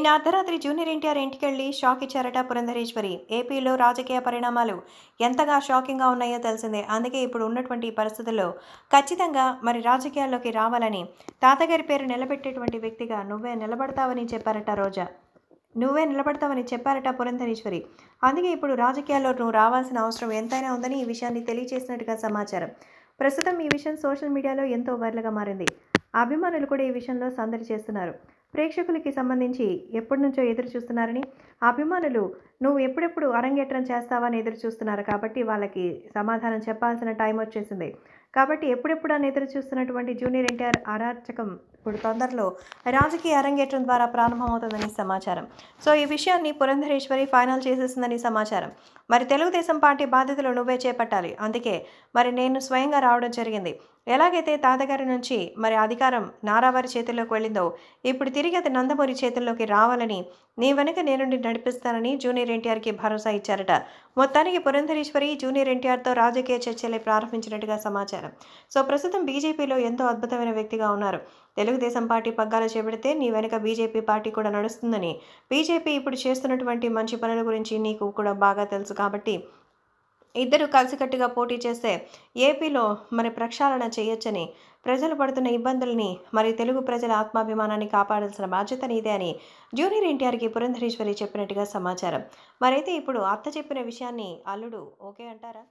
నిన్న అర్ధరాత్రి జూనియర్ ఎన్టీఆర్ ఇంటికెళ్ళి షాక్ ఇచ్చారట పురంధరేశ్వరి ఏపీలో రాజకీయ పరిణామాలు ఎంతగా షాకింగ్గా ఉన్నాయో తెలిసిందే అందుకే ఇప్పుడు ఉన్నటువంటి పరిస్థితుల్లో ఖచ్చితంగా మరి రాజకీయాల్లోకి రావాలని తాతగారి పేరు నిలబెట్టేటువంటి వ్యక్తిగా నువ్వే నిలబడతావని చెప్పారట రోజా నువ్వే నిలబడతావని చెప్పారట పురంధరేశ్వరి అందుకే ఇప్పుడు రాజకీయాల్లో నువ్వు రావాల్సిన అవసరం ఎంతైనా ఉందని ఈ విషయాన్ని తెలియజేసినట్టుగా సమాచారం ప్రస్తుతం ఈ విషయం సోషల్ మీడియాలో ఎంతో వైరల్గా మారింది అభిమానులు కూడా ఈ విషయంలో సందడి చేస్తున్నారు ప్రేక్షకులకి సంబంధించి ఎప్పటి నుంచో ఎదురు చూస్తున్నారని అభిమానులు నువ్వు ఎప్పుడెప్పుడు అరంగేట్రం చేస్తావని ఎదురు చూస్తున్నారు కాబట్టి వాళ్ళకి సమాధానం చెప్పాల్సిన టైం వచ్చేసింది కాబట్టి ఎప్పుడెప్పుడు అని ఎదురు చూస్తున్నటువంటి జూనియర్ ఎన్టీఆర్ అరాచకం ఇప్పుడు తొందరలో రాజకీయ అరంగేట్రం ద్వారా ప్రారంభమవుతుందని సమాచారం సో ఈ విషయాన్ని పురంధరేశ్వరి ఫైనల్ చేసేసిందని సమాచారం మరి తెలుగుదేశం పార్టీ బాధ్యతలు నువ్వే చేపట్టాలి అందుకే మరి నేను స్వయంగా రావడం జరిగింది ఎలాగైతే తాతగారి నుంచి మరి అధికారం నారావారి చేతుల్లోకి వెళ్ళిందో ఇప్పుడు తిరిగి అది నందమూరి చేతుల్లోకి రావాలని నీ వెనుక నేనుండి నడిపిస్తానని జూనియర్ ఎన్టీఆర్కి భరోసా ఇచ్చారట మొత్తానికి పురంధరేశ్వరి జూనియర్ ఎన్టీఆర్తో రాజకీయ చర్చలే ప్రారంభించినట్టుగా సమాచారం చేశారు సో ప్రస్తుతం బీజేపీలో ఎంతో అద్భుతమైన వ్యక్తిగా ఉన్నారు తెలుగుదేశం పార్టీ పగ్గాలు చేపడితే నీ వెనుక బీజేపీ పార్టీ కూడా నడుస్తుందని బీజేపీ ఇప్పుడు చేస్తున్నటువంటి మంచి పనుల గురించి నీకు కూడా బాగా తెలుసు కాబట్టి ఇద్దరు కలిసికట్టుగా పోటీ చేస్తే ఏపీలో మరి ప్రక్షాళన చేయొచ్చని ప్రజలు పడుతున్న ఇబ్బందుల్ని మరి తెలుగు ప్రజల ఆత్మాభిమానాన్ని కాపాడాల్సిన బాధ్యత నీదే అని జూనియర్ ఎన్టీఆర్కి పురంధరేశ్వరి చెప్పినట్టుగా సమాచారం మరైతే ఇప్పుడు అత్త చెప్పిన విషయాన్ని అల్లుడు ఓకే అంటారా